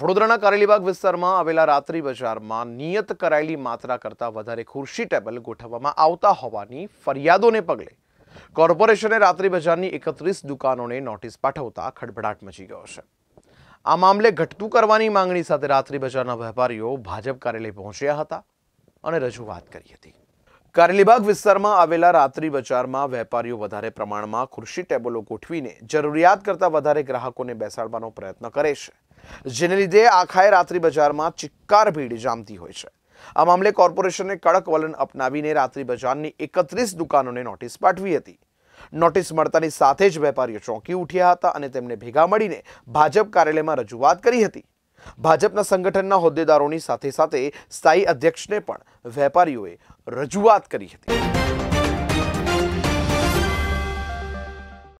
વડોદરાના કારેલીબાગ વિસ્તારમાં આવેલા રાત્રિ બજારમાં નિયત કરાયેલી માત્રા કરતાં વધારે ખુરશી ટેબલ ગોઠવવામાં આવતા હોવાની ફરિયાદોને પગલે કોર્પોરેશને રાત્રિ બજારની એકત્રીસ દુકાનોને નોટિસ પાઠવતા ખડભડાટ મચી ગયો છે આ મામલે ઘટતું કરવાની માંગણી સાથે રાત્રિ બજારના વેપારીઓ ભાજપ કાર્યાલય પહોંચ્યા હતા અને રજૂઆત કરી હતી કારેલીબાગ વિસ્તારમાં આવેલા રાત્રિ બજારમાં વેપારીઓ વધારે પ્રમાણમાં ખુરશી ટેબલો ગોઠવીને જરૂરિયાત કરતાં વધારે ગ્રાહકોને બેસાડવાનો પ્રયત્ન કરે છે જેને લીધે આખાએ રાત્રિ બજારમાં ચિક્કાર ભીડ જામતી હોય છે આ મામલે કોર્પોરેશને કડક વલણ અપનાવીને રાત્રિ બજારની એકત્રીસ દુકાનોને નોટિસ પાઠવી હતી નોટિસ મળતાની સાથે જ વેપારીઓ ચોંકી ઉઠ્યા હતા અને તેમને ભેગા મળીને ભાજપ કાર્યાલયમાં રજૂઆત કરી હતી ભાજપના સંગઠનના હોદ્દેદારોની સાથે સાથે સ્થાયી અધ્યક્ષને પણ વેપારીઓએ રજૂઆત કરી હતી